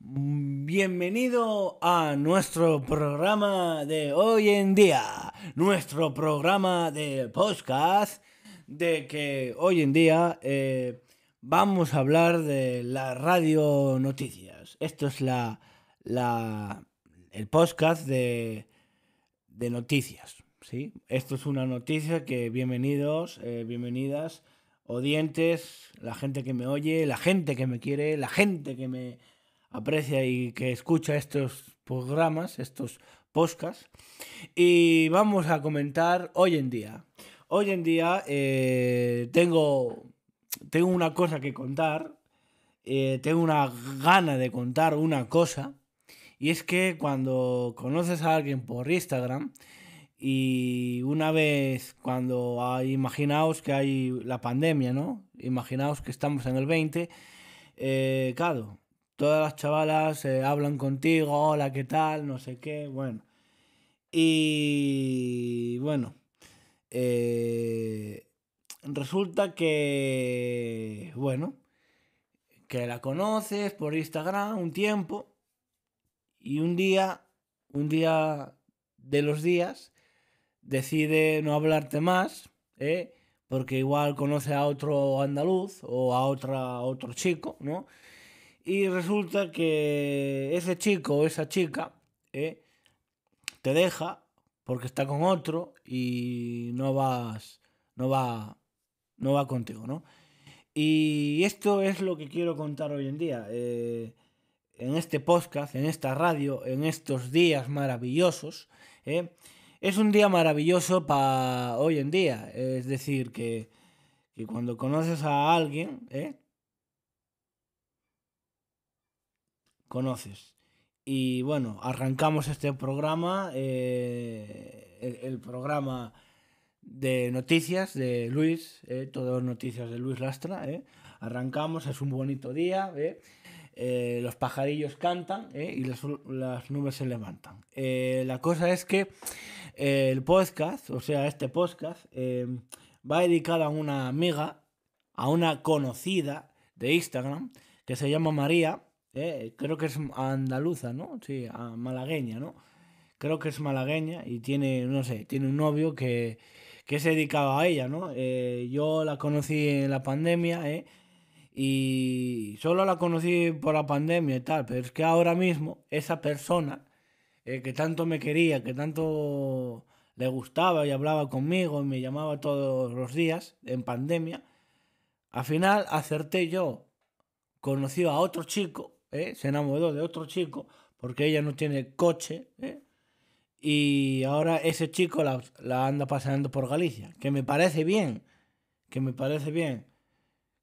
Bienvenido a nuestro programa de hoy en día, nuestro programa de podcast, de que hoy en día eh, vamos a hablar de la radio noticias. Esto es la, la el podcast de, de noticias. ¿sí? Esto es una noticia que bienvenidos, eh, bienvenidas, oyentes, la gente que me oye, la gente que me quiere, la gente que me aprecia y que escucha estos programas, estos podcasts. Y vamos a comentar hoy en día. Hoy en día eh, tengo, tengo una cosa que contar, eh, tengo una gana de contar una cosa. Y es que cuando conoces a alguien por Instagram y una vez cuando imaginaos que hay la pandemia, ¿no? Imaginaos que estamos en el 20, eh, todas las chavalas eh, hablan contigo, hola, ¿qué tal? No sé qué, bueno. Y bueno, eh, resulta que, bueno, que la conoces por Instagram un tiempo y un día, un día de los días, decide no hablarte más, ¿eh? porque igual conoce a otro andaluz o a, otra, a otro chico, ¿no? Y resulta que ese chico o esa chica ¿eh? te deja porque está con otro y no vas, no va, no va contigo, ¿no? Y esto es lo que quiero contar hoy en día. Eh, en este podcast, en esta radio, en estos días maravillosos. ¿eh? Es un día maravilloso para hoy en día. Es decir, que, cuando conoces a alguien, ¿eh? conoces. Y bueno, arrancamos este programa, eh, el, programa de noticias de Luis, eh, todas noticias de Luis Lastra. Eh. Arrancamos, es un bonito día, eh. los pajarillos cantan y las, las, nubes se levantan. la cosa es que el podcast, o sea, este podcast, va dedicado a una amiga, a una conocida de Instagram, que se llama María eh, creo que es andaluza, ¿no? Sí, a ah, malagueña, ¿no? Creo que es malagueña y tiene, no sé, tiene un novio que, se dedicaba a ella, ¿no? Eh, yo la conocí en la pandemia, ¿eh? Y solo la conocí por la pandemia y tal, pero es que ahora mismo esa persona eh, que tanto me quería, que tanto le gustaba y hablaba conmigo y me llamaba todos los días en pandemia, al final acerté yo, Conocí a otro chico ¿eh? se enamoró de otro chico porque ella no tiene coche ¿eh? y ahora ese chico la, la, anda paseando por Galicia, que me parece bien, que me parece bien.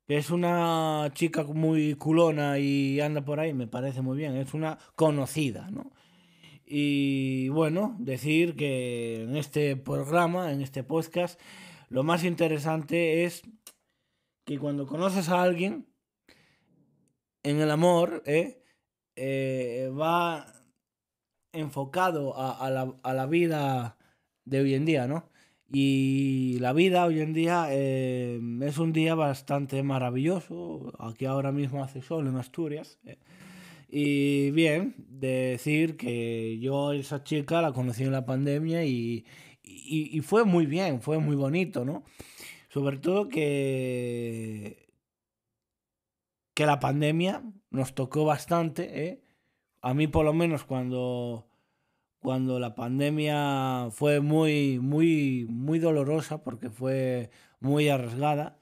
es una chica muy culona y anda por ahí, me parece muy bien, es una conocida, ¿no? Y bueno, decir que en este programa, en este podcast, lo más interesante es que cuando conoces a alguien, en el amor ¿eh? ¿eh? va enfocado a, a, la, a, la, vida de hoy en día, ¿no? Y la vida hoy en día eh, es un día bastante maravilloso. Aquí ahora mismo hace sol en Asturias. ¿eh? Y bien, decir que yo esa chica la conocí en la pandemia y, y, y fue muy bien, fue muy bonito, ¿no? Sobre todo que que la pandemia nos tocó bastante. ¿eh? A mí por lo menos cuando, cuando la pandemia fue muy, muy, muy dolorosa porque fue muy arriesgada.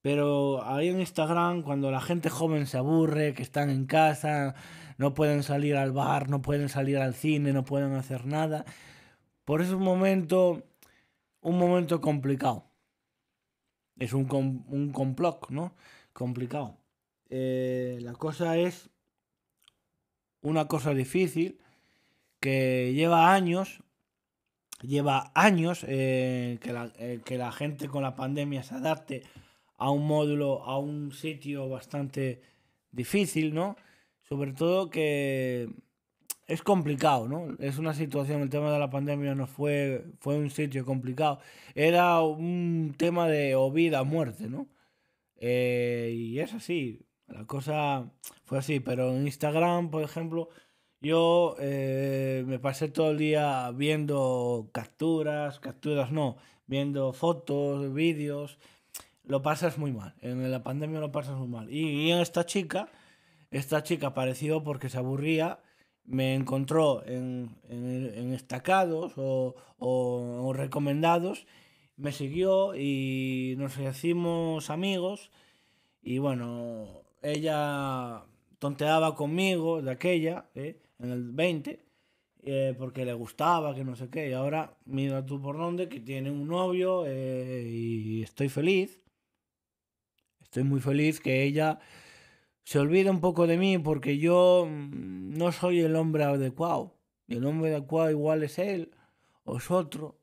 Pero ahí en Instagram, cuando la gente joven se aburre, que están en casa, no pueden salir al bar, no pueden salir al cine, no pueden hacer nada. Por eso es un momento, un momento complicado. Es un, un complot, ¿no? Complicado. Eh, la cosa es una cosa difícil que lleva años, lleva años eh, eh, que, la, gente con la pandemia se adapte a un módulo, a un sitio bastante difícil, ¿no? Sobre todo que es complicado, ¿no? Es una situación, el tema de la pandemia no fue, fue un sitio complicado. Era un tema de vida o muerte, ¿no? y es así. La cosa fue así, pero en Instagram, por ejemplo, yo eh, me pasé todo el día viendo capturas, capturas no, viendo fotos, vídeos. Lo pasas muy mal. En la pandemia lo pasas muy mal. Y, esta chica, esta chica apareció porque se aburría, me encontró en, en, estacados o, o, recomendados, me siguió y nos hicimos amigos. Y bueno, ella tonteaba conmigo de aquella, ¿eh? en el 20, eh, porque le gustaba, que no sé qué. Y ahora mira tú por dónde, que tiene un novio eh, y estoy feliz. Estoy muy feliz que ella se olvide un poco de mí porque yo mm, no soy el hombre adecuado. Y el hombre adecuado igual es él o es otro.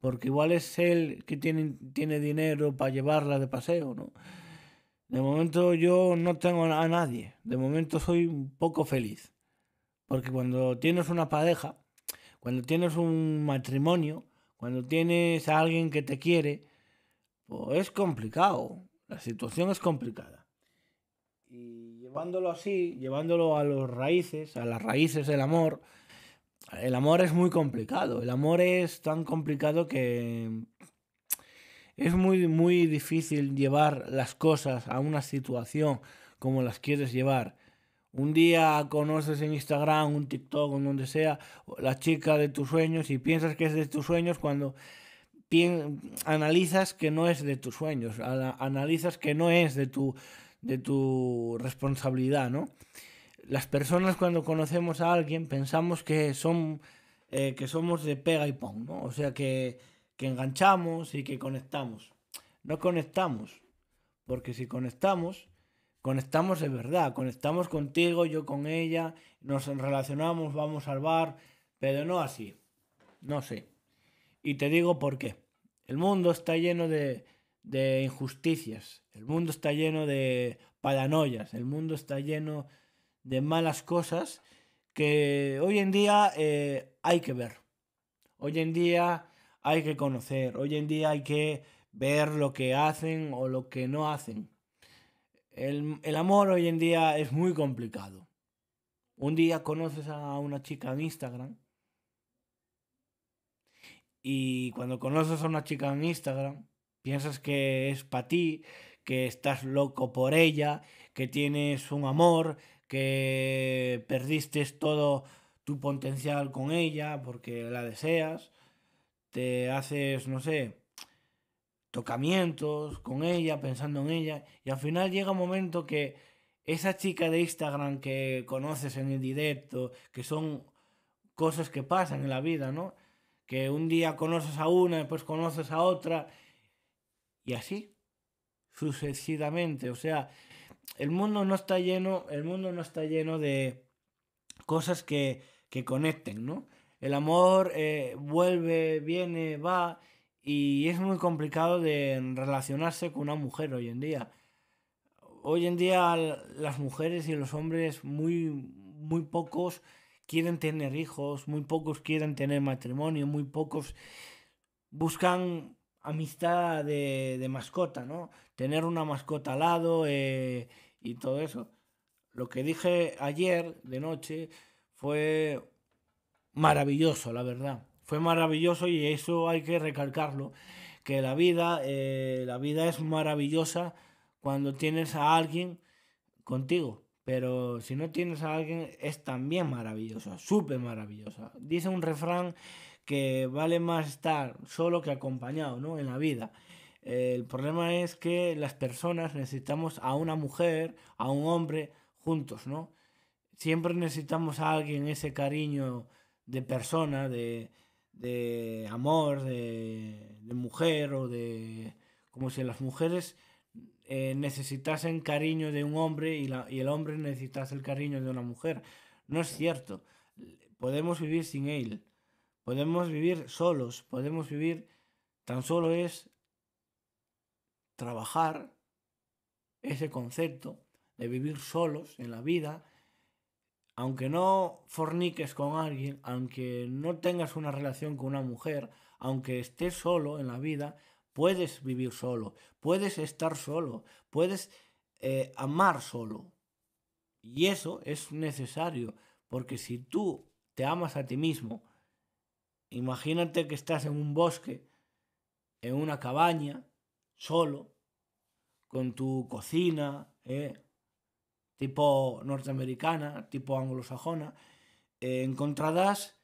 Porque igual es él que tiene, tiene dinero para llevarla de paseo, ¿no? De momento yo no tengo a nadie. De momento soy un poco feliz. Porque cuando tienes una pareja, cuando tienes un matrimonio, cuando tienes a alguien que te quiere, pues es complicado. La situación es complicada. Y llevándolo así, llevándolo a los raíces, a las raíces del amor, el amor es muy complicado. El amor es tan complicado que es muy, muy difícil llevar las cosas a una situación como las quieres llevar. Un día conoces en Instagram, un TikTok, o donde sea, la chica de tus sueños y piensas que es de tus sueños cuando analizas que no es de tus sueños, analizas que no es de tu, de tu responsabilidad, ¿no? Las personas cuando conocemos a alguien pensamos que, son, eh, que somos de pega y pong O sea que que enganchamos y que conectamos. No conectamos, porque si conectamos, conectamos de verdad, conectamos contigo, yo con ella, nos relacionamos, vamos al bar, pero no así, no sé. Y te digo por qué. El mundo está lleno de, injusticias, el mundo está lleno de paranoias, el mundo está lleno de malas cosas que hoy en día eh, hay que ver. Hoy en día hay que conocer. Hoy en día hay que ver lo que hacen o lo que no hacen. El, amor hoy en día es muy complicado. Un día conoces a una chica en Instagram y cuando conoces a una chica en Instagram piensas que es para ti, que estás loco por ella, que tienes un amor, que perdiste todo tu potencial con ella porque la deseas te haces, no sé, tocamientos con ella, pensando en ella, y al final llega un momento que esa chica de Instagram que conoces en el directo, que son cosas que pasan en la vida, ¿no? Que un día conoces a una, después conoces a otra, y así, sucesivamente. O sea, el mundo no está lleno, el mundo no está lleno de cosas que, que conecten, ¿no? El amor eh, vuelve, viene, va y es muy complicado de relacionarse con una mujer hoy en día. Hoy en día las mujeres y los hombres muy, muy pocos quieren tener hijos, muy pocos quieren tener matrimonio, muy pocos buscan amistad de, mascota, ¿no? Tener una mascota al lado eh, y todo eso. Lo que dije ayer de noche fue maravilloso, la verdad. Fue maravilloso y eso hay que recalcarlo, que la vida, eh, la vida es maravillosa cuando tienes a alguien contigo, pero si no tienes a alguien es también maravillosa, súper maravillosa. Dice un refrán que vale más estar solo que acompañado, ¿no? En la vida. Eh, el problema es que las personas necesitamos a una mujer, a un hombre juntos, ¿no? Siempre necesitamos a alguien ese cariño de persona, de, de amor, de, de, mujer o de... como si las mujeres eh, necesitasen cariño de un hombre y, la, y el hombre necesitase el cariño de una mujer. No es cierto. Podemos vivir sin él. Podemos vivir solos. Podemos vivir... Tan solo es trabajar ese concepto de vivir solos en la vida aunque no forniques con alguien, aunque no tengas una relación con una mujer, aunque estés solo en la vida, puedes vivir solo, puedes estar solo, puedes eh, amar solo. Y eso es necesario, porque si tú te amas a ti mismo, imagínate que estás en un bosque, en una cabaña, solo, con tu cocina, eh, tipo norteamericana, tipo anglosajona, eh, encontrarás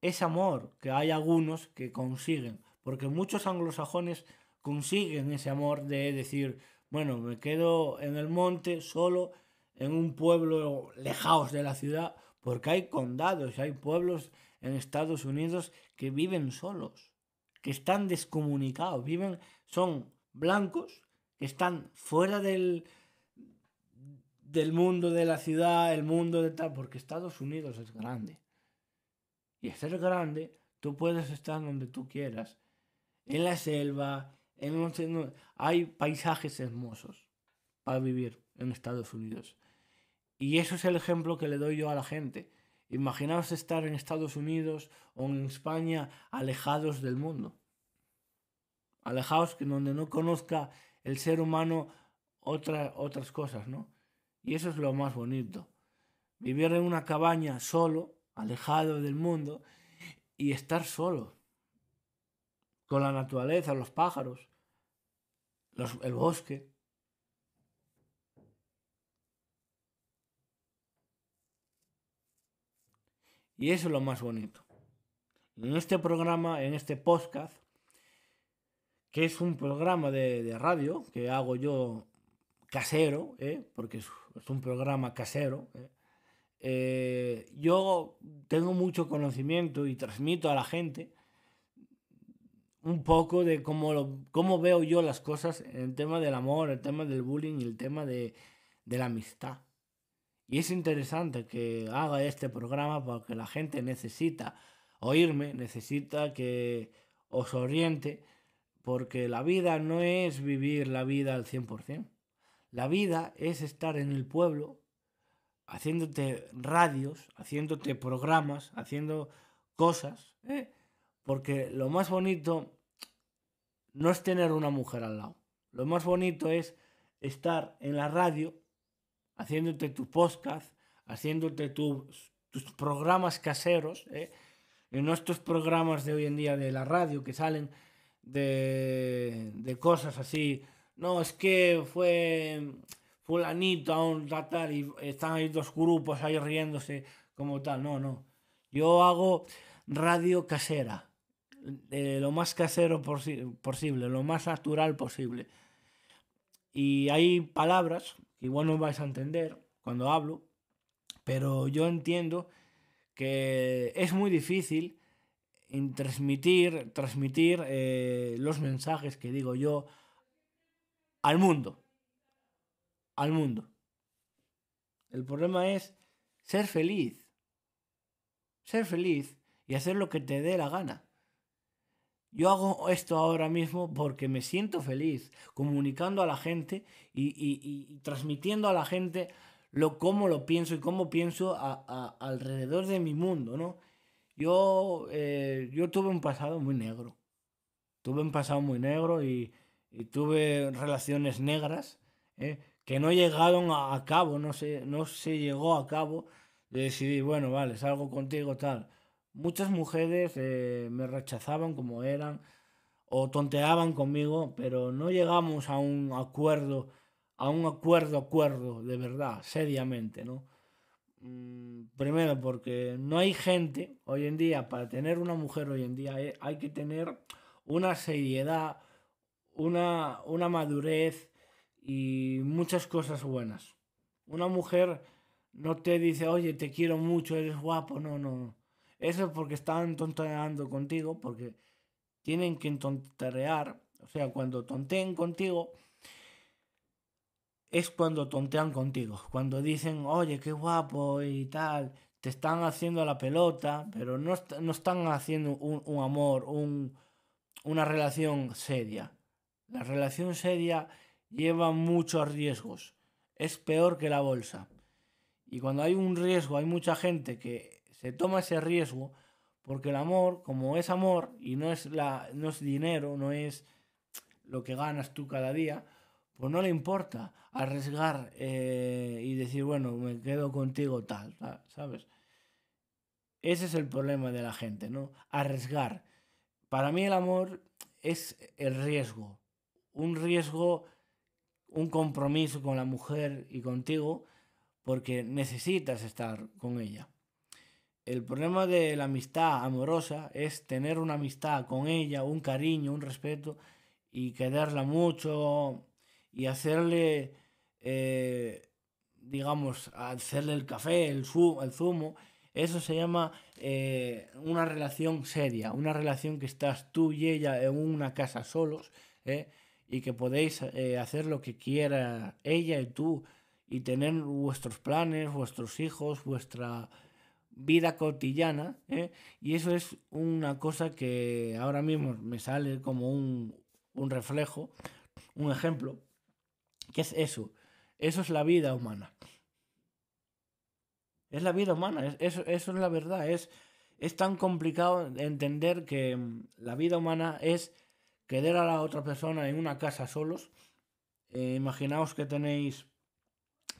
ese amor que hay algunos que consiguen, porque muchos anglosajones consiguen ese amor de decir, bueno, me quedo en el monte solo, en un pueblo lejos de la ciudad, porque hay condados, hay pueblos en Estados Unidos que viven solos, que están descomunicados, viven, son blancos, que están fuera del, del mundo de la ciudad, el mundo de tal, porque Estados Unidos es grande. Y ser grande, tú puedes estar donde tú quieras, en la selva, en hay paisajes hermosos para vivir en Estados Unidos. Y eso es el ejemplo que le doy yo a la gente. Imaginaos estar en Estados Unidos o en España alejados del mundo. Alejados que donde no conozca el ser humano otra, otras cosas, ¿no? Y eso es lo más bonito. Vivir en una cabaña solo, alejado del mundo, y estar solo. Con la naturaleza, los pájaros, el bosque. Y eso es lo más bonito. En este programa, en este podcast, que es un programa de, de radio que hago yo casero, ¿eh? porque es, un programa casero. ¿eh? Eh, yo tengo mucho conocimiento y transmito a la gente un poco de cómo, cómo veo yo las cosas en el tema del amor, el tema del bullying y el tema de, de la amistad. Y es interesante que haga este programa porque la gente necesita oírme, necesita que os oriente, porque la vida no es vivir la vida al 100%. La vida es estar en el pueblo haciéndote radios, haciéndote programas, haciendo cosas, ¿eh? porque lo más bonito no es tener una mujer al lado. Lo más bonito es estar en la radio, haciéndote tu podcast, haciéndote tus, programas caseros, ¿eh? en estos programas de hoy en día de la radio que salen de cosas así no, es que fue fulanito a un tatar y están ahí dos grupos ahí riéndose como tal. No, no. Yo hago radio casera, eh, lo más casero posible, lo más natural posible. Y hay palabras que igual no vais a entender cuando hablo, pero yo entiendo que es muy difícil transmitir, transmitir eh, los mensajes que digo yo al mundo. Al mundo. El problema es ser feliz. Ser feliz y hacer lo que te dé la gana. Yo hago esto ahora mismo porque me siento feliz, comunicando a la gente y, transmitiendo a la gente lo, cómo lo pienso y cómo pienso alrededor de mi mundo, ¿no? Yo, eh, yo tuve un pasado muy negro. Tuve un pasado muy negro y y tuve relaciones negras ¿eh? que no llegaron a, cabo, no se, no se llegó a cabo. de decidí, bueno, vale, salgo contigo, tal. Muchas mujeres eh, me rechazaban como eran o tonteaban conmigo, pero no llegamos a un acuerdo, a un acuerdo, acuerdo, de verdad, seriamente, ¿no? Mm, primero porque no hay gente hoy en día, para tener una mujer hoy en día eh, hay que tener una seriedad, una, madurez y muchas cosas buenas. Una mujer no te dice, oye, te quiero mucho, eres guapo, no, no, Eso es porque están tonteando contigo, porque tienen que tontear. O sea, cuando tonteen contigo, es cuando tontean contigo. Cuando dicen, oye, qué guapo y tal, te están haciendo la pelota, pero no, están haciendo un, amor, una relación seria. La relación seria lleva muchos riesgos. Es peor que la bolsa. Y cuando hay un riesgo, hay mucha gente que se toma ese riesgo porque el amor, como es amor y no es, la, no es dinero, no es lo que ganas tú cada día, pues no le importa arriesgar eh, y decir, bueno, me quedo contigo tal, ¿sabes? Ese es el problema de la gente, ¿no? Arriesgar. Para mí el amor es el riesgo un riesgo, un compromiso con la mujer y contigo, porque necesitas estar con ella. El problema de la amistad amorosa es tener una amistad con ella, un cariño, un respeto, y quererla mucho y hacerle, eh, digamos, hacerle el café, el, zumo, Eso se llama eh, una relación seria, una relación que estás tú y ella en una casa solos, ¿eh? y que podéis eh, hacer lo que quiera ella y tú y tener vuestros planes, vuestros hijos, vuestra vida cotidiana. ¿eh? Y eso es una cosa que ahora mismo me sale como un, reflejo, un ejemplo, que es eso. Eso es la vida humana. Es la vida humana, eso, es la verdad. Es, es tan complicado entender que mm, la vida humana es querer a la otra persona en una casa solos. Eh, imaginaos que tenéis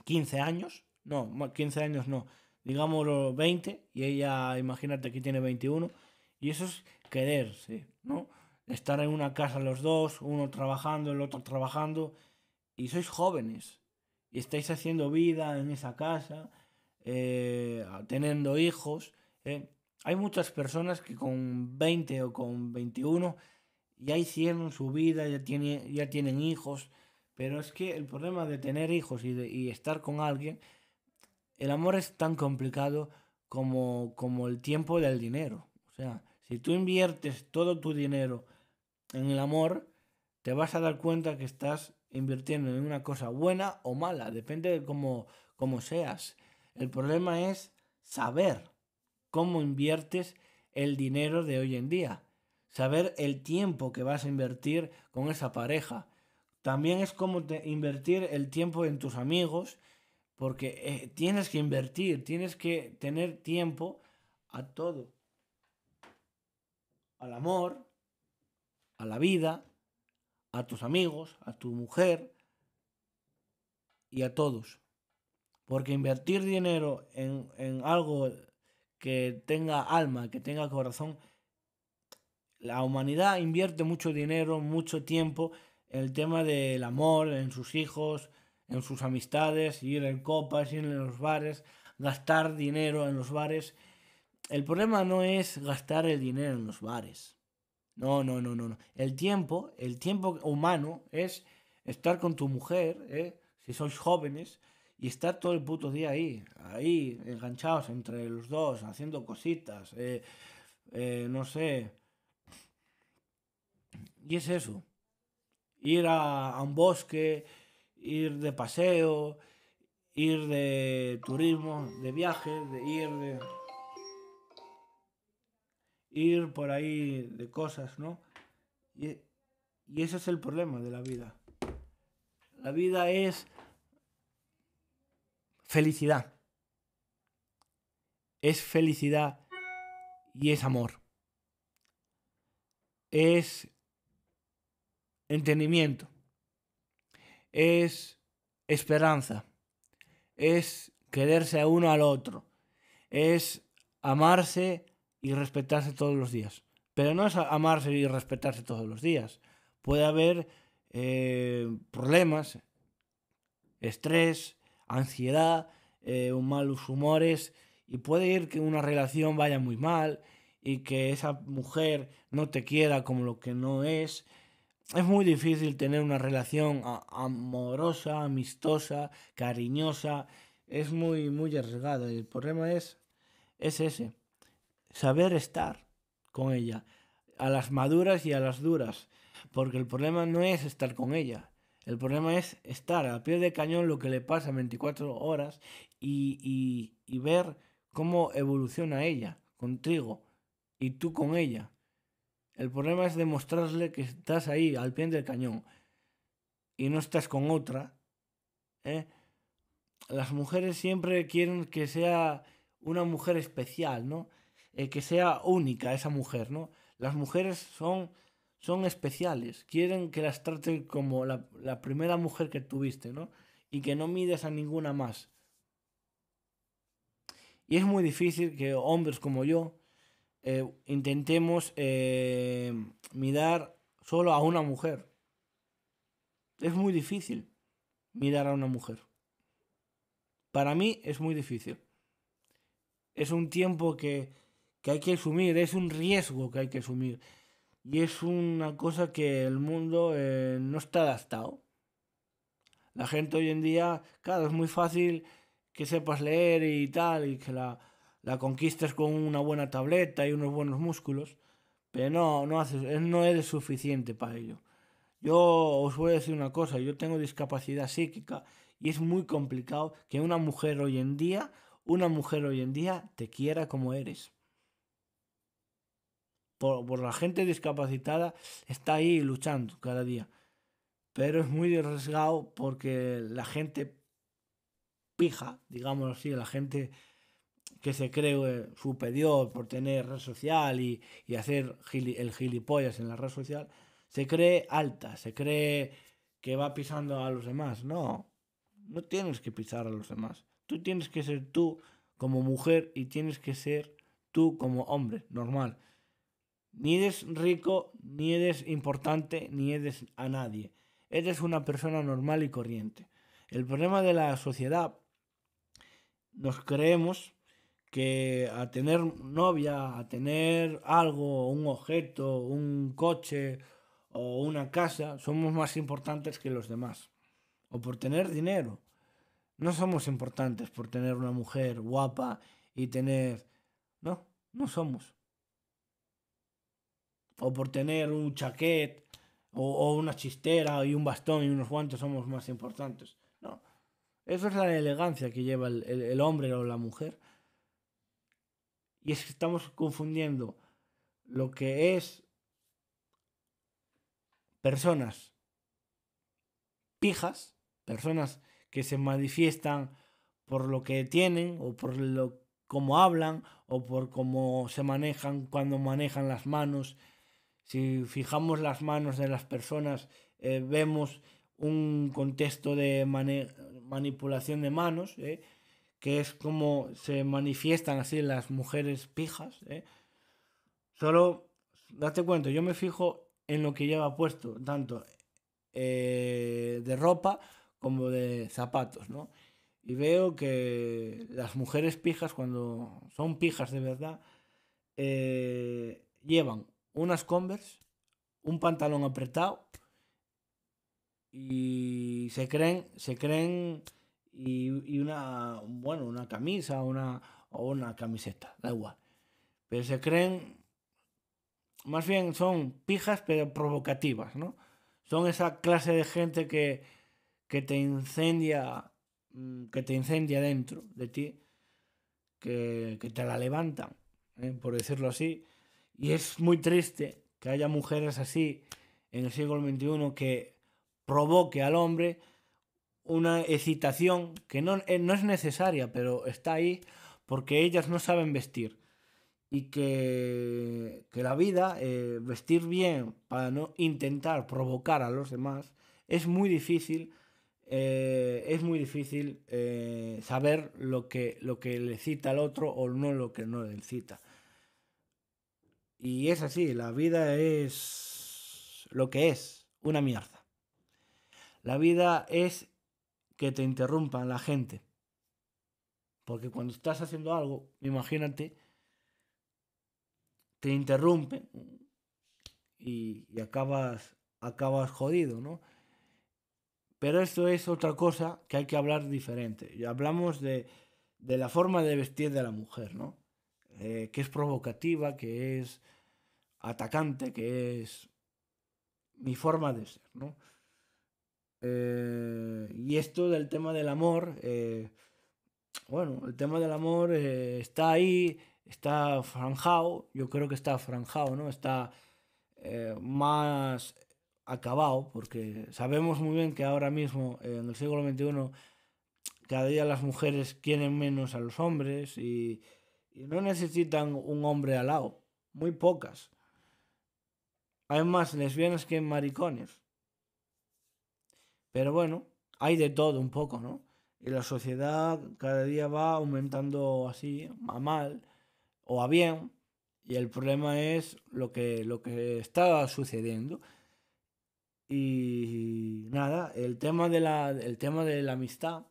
15 años, no, 15 años no, digámoslo 20, y ella, imagínate que tiene 21, y eso es querer, ¿no? Estar en una casa los dos, uno trabajando, el otro trabajando, y sois jóvenes, y estáis haciendo vida en esa casa, eh, teniendo hijos. Eh. Hay muchas personas que con 20 o con 21 ya hicieron su vida, ya, tiene, ya tienen hijos, pero es que el problema de tener hijos y, de, estar con alguien, el amor es tan complicado como, como el tiempo del dinero. O sea, si tú inviertes todo tu dinero en el amor, te vas a dar cuenta que estás invirtiendo en una cosa buena o mala, depende de cómo, cómo seas. El problema es saber cómo inviertes el dinero de hoy en día saber el tiempo que vas a invertir con esa pareja. También es como invertir el tiempo en tus amigos, porque eh, tienes que invertir, tienes que tener tiempo a todo. Al amor, a la vida, a tus amigos, a tu mujer y a todos. Porque invertir dinero en, en algo que tenga alma, que tenga corazón, la humanidad invierte mucho dinero, mucho tiempo en el tema del amor, en sus hijos, en sus amistades, ir en copas, ir en los bares, gastar dinero en los bares. El problema no es gastar el dinero en los bares. No, no, no, no, no. El tiempo, el tiempo humano es estar con tu mujer, ¿eh? si sois jóvenes, y estar todo el puto día ahí, ahí, enganchados entre los dos, haciendo cositas, eh, eh, no sé, y es eso. Ir a, un bosque, ir de paseo, ir de turismo, de viaje, de ir de... Ir por ahí de cosas, ¿no? Y, y ese es el problema de la vida. La vida es felicidad. Es felicidad y es amor. Es entendimiento, es esperanza, es quererse a uno al otro, es amarse y respetarse todos los días. Pero no es amarse y respetarse todos los días. Puede haber eh, problemas, estrés, ansiedad, eh, malos humores, y puede ir que una relación vaya muy mal y que esa mujer no te quiera como lo que no es es muy difícil tener una relación amorosa, amistosa, cariñosa. Es muy, muy arriesgado. El problema es, es ese. Saber estar con ella. A las maduras y a las duras. Porque el problema no es estar con ella. El problema es estar a pie de cañón lo que le pasa 24 horas y, y, y ver cómo evoluciona ella contigo y tú con ella. El problema es demostrarle que estás ahí, al pie del cañón, y no estás con otra. ¿eh? Las mujeres siempre quieren que sea una mujer especial, ¿no? Eh, que sea única esa mujer, ¿no? Las mujeres son, son especiales, quieren que las traten como la, primera mujer que tuviste, Y que no mides a ninguna más. Y es muy difícil que hombres como yo, eh, intentemos eh, mirar solo a una mujer. Es muy difícil mirar a una mujer. Para mí es muy difícil. Es un tiempo que, hay que asumir, es un riesgo que hay que asumir. Y es una cosa que el mundo eh, no está adaptado. La gente hoy en día, claro, es muy fácil que sepas leer y tal, y que la, la conquistas con una buena tableta y unos buenos músculos, pero no, no, no eres suficiente para ello. Yo os voy a decir una cosa, yo tengo discapacidad psíquica y es muy complicado que una mujer hoy en día, una mujer hoy en día te quiera como eres. Por, por la gente discapacitada está ahí luchando cada día. Pero es muy arriesgado porque la gente pija, digamos así, la gente que se cree eh, superior por tener red social y, hacer el gilipollas en la red social, se cree alta, se cree que va pisando a los demás. No, no tienes que pisar a los demás. Tú tienes que ser tú como mujer y tienes que ser tú como hombre, normal. Ni eres rico, ni eres importante, ni eres a nadie. Eres una persona normal y corriente. El problema de la sociedad, nos creemos que a tener novia, a tener algo, un objeto, un coche o una casa, somos más importantes que los demás. O por tener dinero. No somos importantes por tener una mujer guapa y tener... No, no somos. O por tener un chaquet o, una chistera y un bastón y unos guantes somos más importantes. No. Eso es la elegancia que lleva el hombre o la mujer y es que estamos confundiendo lo que es personas fijas, personas que se manifiestan por lo que tienen o por lo cómo hablan o por cómo se manejan cuando manejan las manos. Si fijamos las manos de las personas, eh, vemos un contexto de manipulación de manos. Eh, que es como se manifiestan así las mujeres pijas, ¿eh? solo date cuenta, yo me fijo en lo que lleva puesto, tanto eh, de ropa como de zapatos, Y veo que las mujeres pijas, cuando son pijas de verdad, eh, llevan unas Converse, un pantalón apretado y se creen, se creen y, una, bueno, una camisa una, o una camiseta, da igual. Pero se creen, más bien son pijas pero provocativas, ¿no? Son esa clase de gente que, que te incendia, mm, que te incendia dentro de ti, que, te la levantan, ¿eh? por decirlo así. Y es muy triste que haya mujeres así en el siglo XXI que provoque al hombre una excitación que eh, no, es necesaria, pero está ahí porque ellas no saben vestir. Y que, la vida, eh, vestir bien para no intentar provocar a los demás, es muy difícil. Eh, es muy difícil saber lo que, lo que le cita al otro o no lo que no le cita. Y es así, la vida es lo que es, una mierda. La vida es que te interrumpan la gente. Porque cuando estás haciendo algo, imagínate, te interrumpen y, acabas, acabas jodido, ¿no? Pero esto es otra cosa que hay que hablar diferente. Y hablamos de, la forma de vestir de la mujer, ¿no? Eh, que es provocativa, que es atacante, que es mi forma de ser, ¿no? Eh, y esto del tema del amor, eh, bueno, el tema del amor eh, está ahí, está franjado, yo creo que está franjado, ¿no? Está más acabado, porque sabemos muy bien que ahora mismo, en el siglo XXI, cada día las mujeres quieren menos a los hombres y, y no necesitan un hombre al lado, muy pocas. Hay más lesbianas que maricones. Pero bueno, hay de todo un poco, ¿no? Y la sociedad cada día va aumentando así, a mal o a bien, y el problema es lo que, lo que está sucediendo. Y nada, el tema de la, tema de la amistad,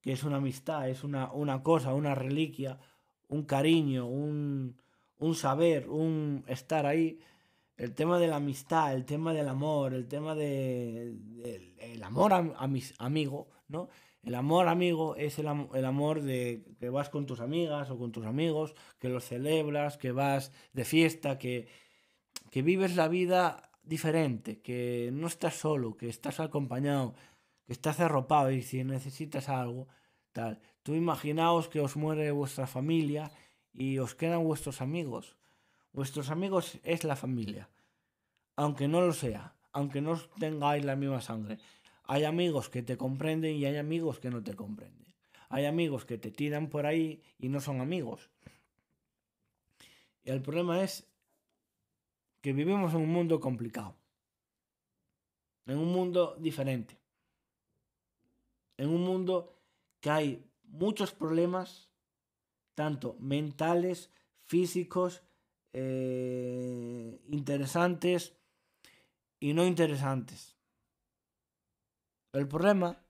que es una amistad, es una, cosa, una reliquia, un cariño, un saber, un estar ahí, el tema de la amistad, el tema del amor, el tema de, el amor a, mis ¿no? El amor amigo es el, el, amor de que vas con tus amigas o con tus amigos, que los celebras, que vas de fiesta, que, que vives la vida diferente, que no estás solo, que estás acompañado, que estás arropado y si necesitas algo, tal. Tú imaginaos que os muere vuestra familia y os quedan vuestros amigos. Vuestros amigos es la familia aunque no lo sea, aunque no tengáis la misma sangre. Hay amigos que te comprenden y hay amigos que no te comprenden. Hay amigos que te tiran por ahí y no son amigos. Y el problema es que vivimos en un mundo complicado. En un mundo diferente. En un mundo que hay muchos problemas, tanto mentales, físicos, eh, interesantes, y no interesantes. El problema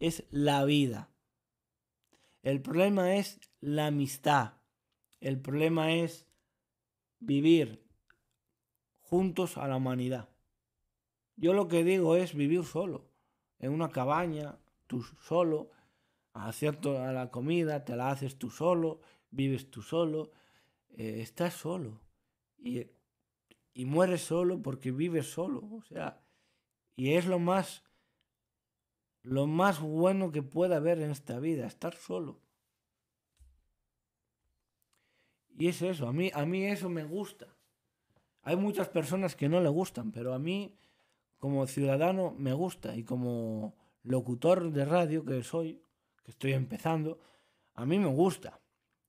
es la vida. El problema es la amistad. El problema es vivir juntos a la humanidad. Yo lo que digo es vivir solo, en una cabaña, tú solo, acierto a la comida, te la haces tú solo, vives tú solo, eh, estás solo. Y y muere solo porque vive solo. O sea, y es lo más, lo más bueno que pueda haber en esta vida, estar solo. Y es eso, a mí, a mí eso me gusta. Hay muchas personas que no le gustan, pero a mí, como ciudadano, me gusta. Y como locutor de radio que soy, que estoy empezando, a mí me gusta.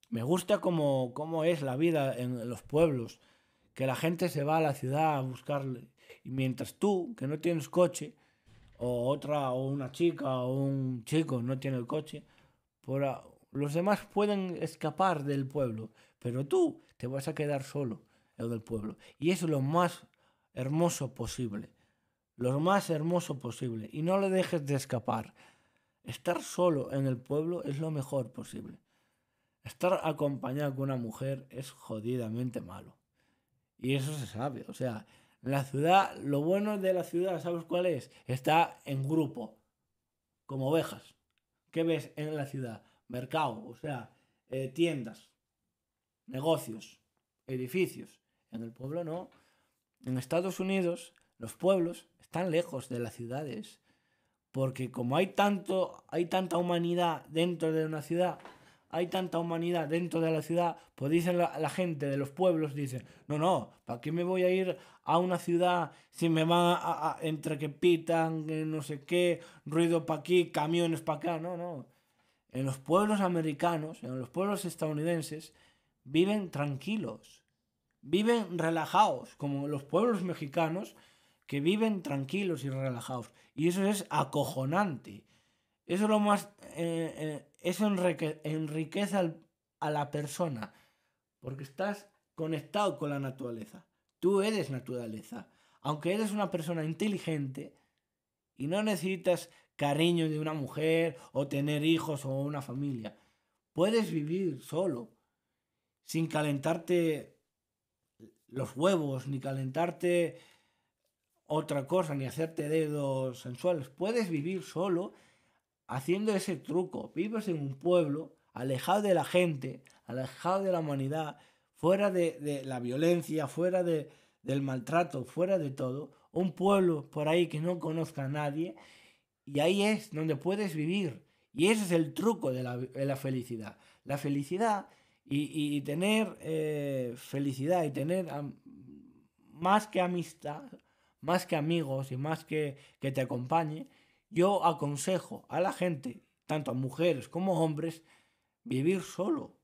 Me gusta cómo es la vida en los pueblos, que la gente se va a la ciudad a buscarle. Y mientras tú, que no tienes coche, o otra, o una chica, o un chico no tiene el coche, los demás pueden escapar del pueblo, pero tú te vas a quedar solo en el pueblo. Y es lo más hermoso posible, lo más hermoso posible. Y no le dejes de escapar. Estar solo en el pueblo es lo mejor posible. Estar acompañado con una mujer es jodidamente malo. Y eso se sabe. O sea, la ciudad, lo bueno de la ciudad, ¿sabes cuál es? Está en grupo, como ovejas. ¿Qué ves en la ciudad? Mercado, o sea, eh, tiendas, negocios, edificios. En el pueblo no. En Estados Unidos, los pueblos están lejos de las ciudades. Porque como hay tanto, hay tanta humanidad dentro de una ciudad, hay tanta humanidad dentro de la ciudad, pues dicen la, gente de los pueblos, dicen, no, no, ¿para qué me voy a ir a una ciudad si me va a, entre que pitan, no sé qué, ruido para aquí, camiones para acá? No, no. En los pueblos americanos, en los pueblos estadounidenses, viven tranquilos, viven relajados, como los pueblos mexicanos que viven tranquilos y relajados. Y eso es acojonante. Eso es lo más. Eh, eh, eso enriquece a la persona. Porque estás conectado con la naturaleza. Tú eres naturaleza. Aunque eres una persona inteligente y no necesitas cariño de una mujer o tener hijos o una familia. Puedes vivir solo, sin calentarte los huevos, ni calentarte otra cosa, ni hacerte dedos sensuales. Puedes vivir solo haciendo ese truco. Vives en un pueblo alejado de la gente, alejado de la humanidad, fuera de, la violencia, fuera del maltrato, fuera de todo. Un pueblo por ahí que no conozca a nadie. Y ahí es donde puedes vivir. Y ese es el truco de la, felicidad. La felicidad y, tener eh, felicidad y tener más que amistad, más que amigos y más que, que te acompañe, yo aconsejo a la gente, tanto a mujeres como a hombres, vivir solo,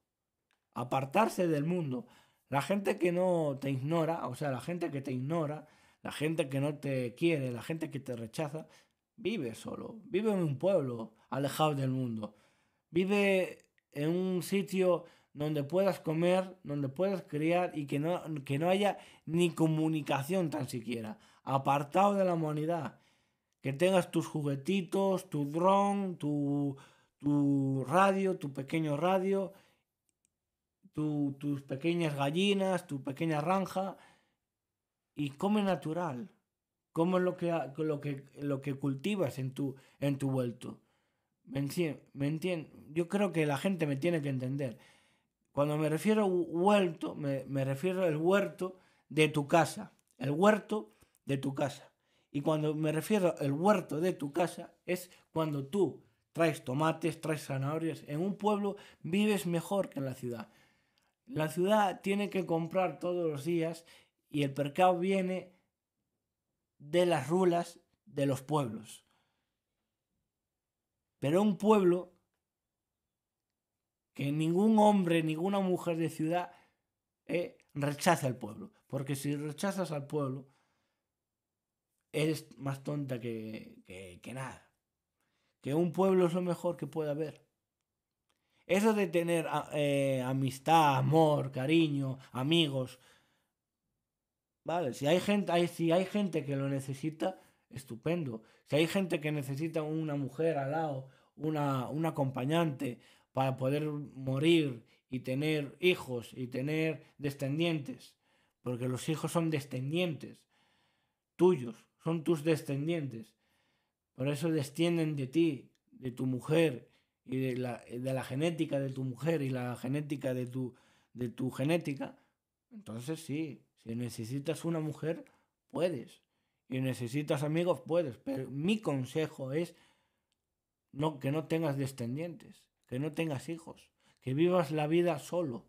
apartarse del mundo. La gente que no te ignora, o sea, la gente que te ignora, la gente que no te quiere, la gente que te rechaza, vive solo, vive en un pueblo alejado del mundo, vive en un sitio donde puedas comer, donde puedas criar y que no, que no haya ni comunicación tan siquiera, apartado de la humanidad que tengas tus juguetitos, tu dron, tu, radio, tu pequeño radio, tus pequeñas gallinas, tu pequeña ranja, y come natural. Come lo que, lo que, lo que cultivas en tu, en tu ¿Me entiendes? Yo creo que la gente me tiene que entender. Cuando me refiero a huerto, me refiero al huerto de tu casa. El huerto de tu casa. Y cuando me refiero al huerto de tu casa, es cuando tú traes tomates, traes zanahorias. En un pueblo vives mejor que en la ciudad. La ciudad tiene que comprar todos los días y el percado viene de las rulas de los pueblos. Pero un pueblo que ningún hombre, ninguna mujer de ciudad eh, rechaza al pueblo. Porque si rechazas al pueblo, eres más tonta que, nada. Que un pueblo es lo mejor que puede haber. Eso de tener ah, eh, amistad, amor, cariño, amigos. Vale, si hay gente, si hay gente que lo necesita, estupendo. Si hay gente que necesita una mujer al lado, una, un acompañante para poder morir y tener hijos y tener descendientes, porque los hijos son descendientes tuyos, son tus descendientes. Por eso descienden de ti, de tu mujer y de la, de la genética de tu mujer y la genética de tu, de tu genética. Entonces sí, si necesitas una mujer, puedes. Y necesitas amigos, puedes. Pero mi consejo es no, que no tengas descendientes, que no tengas hijos, que vivas la vida solo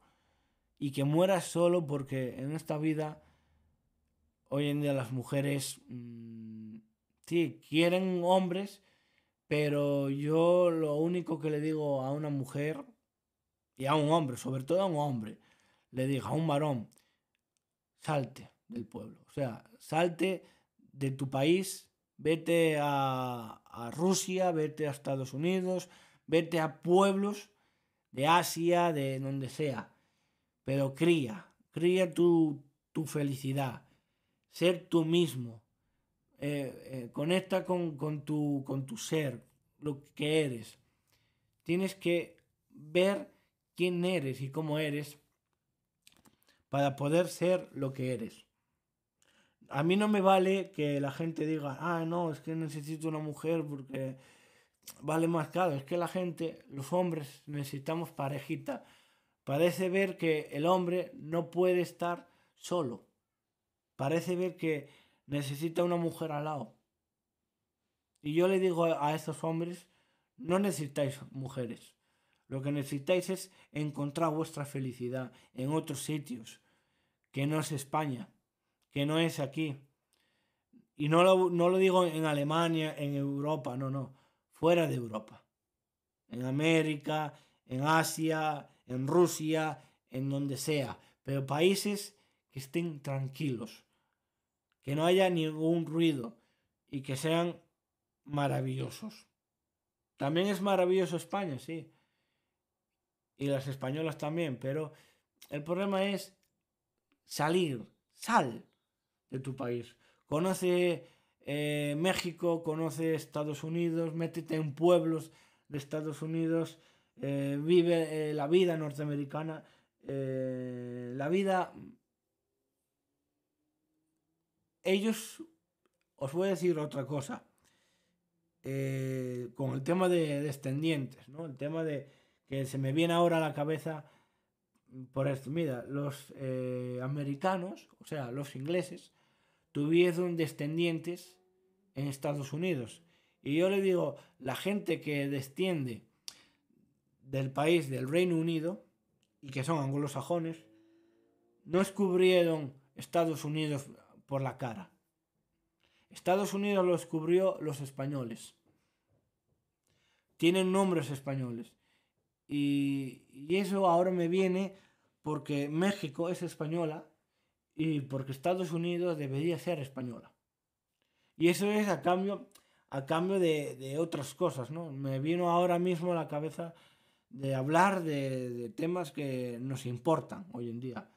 y que mueras solo porque en esta vida hoy en día las mujeres mm, sí quieren hombres, pero yo lo único que le digo a una mujer y a un hombre, sobre todo a un hombre, le digo a un varón, salte del pueblo, o sea, salte de tu país, vete a, Rusia, vete a Estados Unidos, vete a pueblos de Asia, de donde sea, pero cría, cría tu, tu felicidad, ser tú mismo, eh, eh, conecta con, tu, con tu ser, lo que eres. Tienes que ver quién eres y cómo eres para poder ser lo que eres. A mí no me vale que la gente diga, ah, no, es que necesito una mujer porque vale más caro. Es que la gente, los hombres, necesitamos parejita. Parece ver que el hombre no puede estar solo. Parece ver que necesita una mujer al lado. Y yo le digo a estos hombres, no necesitáis mujeres. Lo que necesitáis es encontrar vuestra felicidad en otros sitios, que no es España, que no es aquí. Y no lo, no lo digo en Alemania, en Europa, no, no, fuera de Europa. En América, en Asia, en Rusia, en donde sea. Pero países que estén tranquilos, que no haya ningún ruido y que sean maravillosos. También es maravilloso España, sí. Y las españolas también, pero el problema es salir, sal de tu país. Conoce eh, México, conoce Estados Unidos, métete en pueblos de Estados Unidos, eh, vive eh, la vida norteamericana, la vida ellos, os voy a decir otra cosa, eh, con el tema de descendientes, ¿no? El tema de que se me viene ahora a la cabeza por esto. Mira, los eh, americanos, o sea, los ingleses, tuvieron descendientes en Estados Unidos. Y yo le digo, la gente que desciende del país del Reino Unido y que son anglosajones, no descubrieron Estados Unidos por la cara. Estados Unidos lo descubrió los españoles. Tienen nombres españoles. Y, eso ahora me viene porque México es española y porque Estados Unidos debería ser española. Y eso es a cambio, a cambio de, otras cosas, ¿no? Me vino ahora mismo a la cabeza de hablar de, de temas que nos importan hoy en día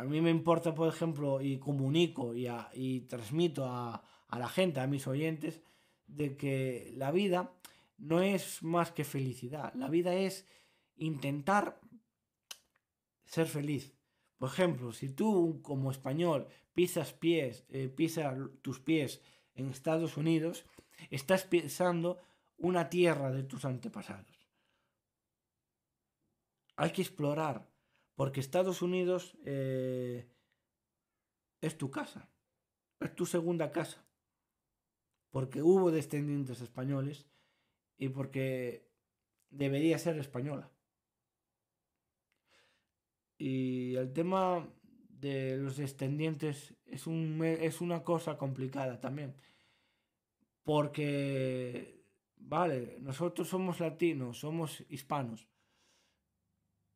a mí me importa, por ejemplo, y comunico y, transmito a, la gente, a mis oyentes, de que la vida no es más que felicidad. La vida es intentar ser feliz. Por ejemplo, si tú como español pisas pies, eh, pisas tus pies en Estados Unidos, estás pisando una tierra de tus antepasados. Hay que explorar porque Estados Unidos eh, es tu casa, es tu segunda casa. Porque hubo descendientes españoles y porque debería ser española. Y el tema de los descendientes es, un, es una cosa complicada también. Porque, vale, nosotros somos latinos, somos hispanos,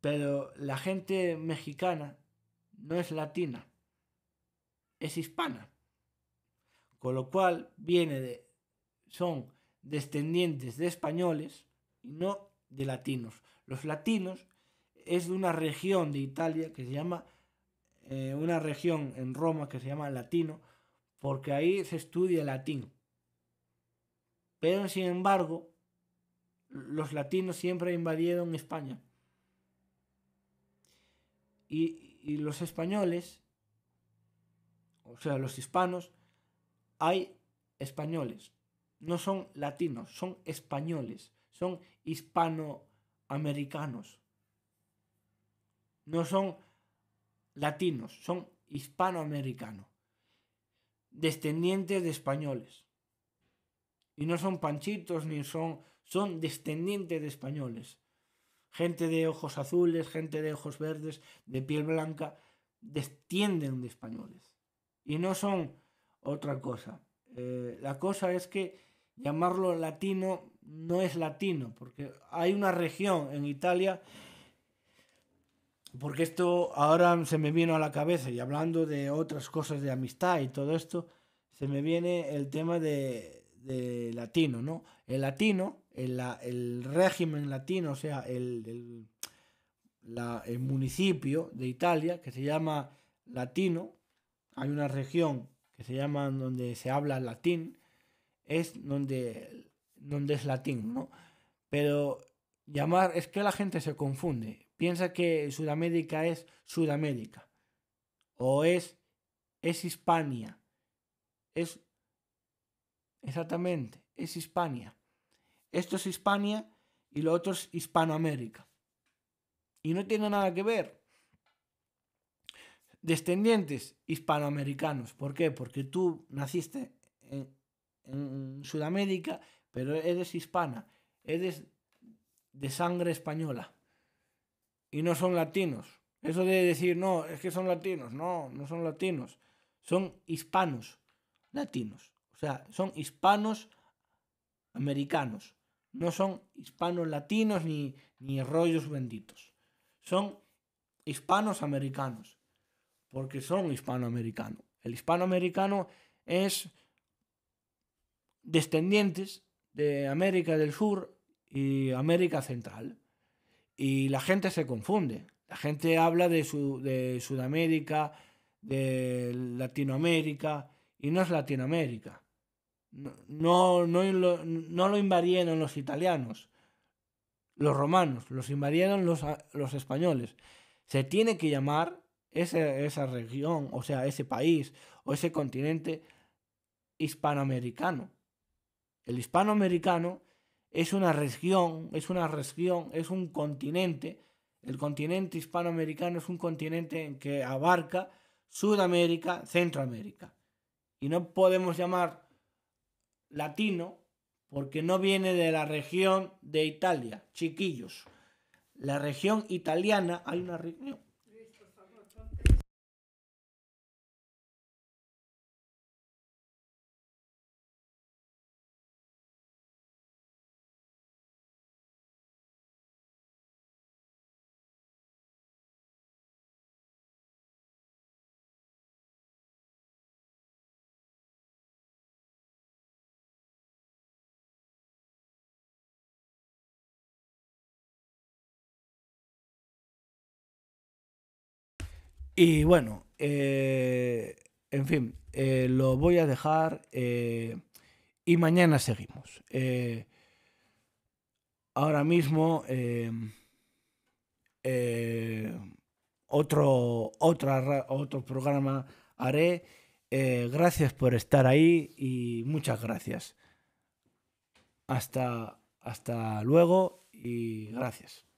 pero la gente mexicana no es latina, es hispana. Con lo cual viene de, son descendientes de españoles y no de latinos. Los latinos es de una región de Italia que se llama, eh, una región en Roma que se llama Latino, porque ahí se estudia latín. Pero sin embargo, los latinos siempre invadieron España. Y, los españoles, o sea, los hispanos, hay españoles. No son latinos, son españoles, son hispanoamericanos. No son latinos, son hispanoamericanos, descendientes de españoles. Y no son panchitos ni son, son descendientes de españoles gente de ojos azules, gente de ojos verdes, de piel blanca, descienden de españoles. Y no son otra cosa. Eh, la cosa es que llamarlo latino no es latino, porque hay una región en Italia, porque esto ahora se me vino a la cabeza, y hablando de otras cosas de amistad y todo esto, se me viene el tema de, de latino, ¿no? El latino el, régimen latino, o sea, el, el, municipio de Italia que se llama Latino, hay una región que se llama donde se habla latín, es donde, donde es latín, ¿no? Pero llamar, es que la gente se confunde, piensa que Sudamérica es Sudamérica, o es, es Hispania, es exactamente, es Hispania. Esto es Hispania y lo otro es Hispanoamérica. Y no tiene nada que ver. Descendientes hispanoamericanos. ¿Por qué? Porque tú naciste en, Sudamérica, pero eres hispana. Eres de sangre española. Y no son latinos. Eso de decir, no, es que son latinos. No, no son latinos. Son hispanos latinos. O sea, son hispanos americanos no son hispanos latinos ni, ni rollos benditos. Son hispanos americanos, porque son hispanoamericanos. El hispanoamericano es descendientes de América del Sur y América Central. Y la gente se confunde. La gente habla de Sudamérica, de Latinoamérica, y no es Latinoamérica no, no, lo, invadieron los italianos, los romanos, los invadieron los, los españoles. Se tiene que llamar esa región, o sea, ese país o ese continente hispanoamericano. El hispanoamericano es una región, es una región, es un continente. El continente hispanoamericano es un continente que abarca Sudamérica, Centroamérica. Y no podemos llamar latino porque no viene de la región de Italia, chiquillos. La región italiana, hay una región Y bueno, eh, en fin, eh, lo voy a dejar eh, y mañana seguimos. ahora mismo, otro, otro programa haré. gracias por estar ahí y muchas gracias. Hasta, hasta luego y gracias.